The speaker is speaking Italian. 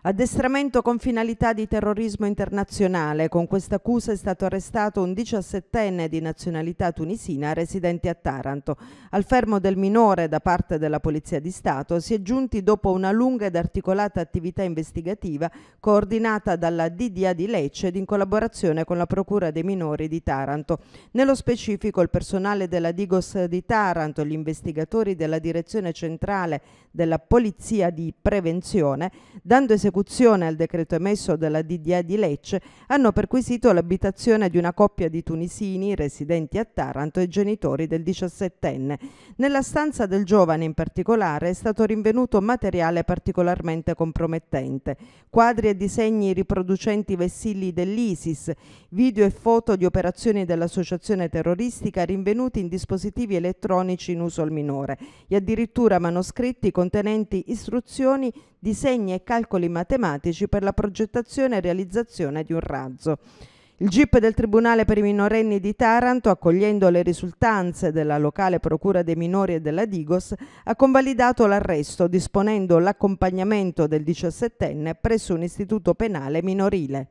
Addestramento con finalità di terrorismo internazionale. Con questa accusa è stato arrestato un 17enne di nazionalità tunisina residente a Taranto. Al fermo del minore da parte della Polizia di Stato si è giunti dopo una lunga ed articolata attività investigativa coordinata dalla DDA di Lecce ed in collaborazione con la Procura dei minori di Taranto. Nello specifico il personale della Digos di Taranto, gli investigatori della Direzione Centrale della Polizia di Prevenzione, dando esecuzione esecuzione al decreto emesso dalla DDA di Lecce, hanno perquisito l'abitazione di una coppia di tunisini residenti a Taranto e genitori del 17enne. Nella stanza del giovane in particolare è stato rinvenuto materiale particolarmente compromettente, quadri e disegni riproducenti vessilli dell'ISIS, video e foto di operazioni dell'associazione terroristica rinvenuti in dispositivi elettronici in uso al minore e addirittura manoscritti contenenti istruzioni, disegni e calcoli matematici matematici per la progettazione e realizzazione di un razzo. Il GIP del Tribunale per i minorenni di Taranto, accogliendo le risultanze della locale Procura dei minori e della Digos, ha convalidato l'arresto disponendo l'accompagnamento del 17enne presso un istituto penale minorile.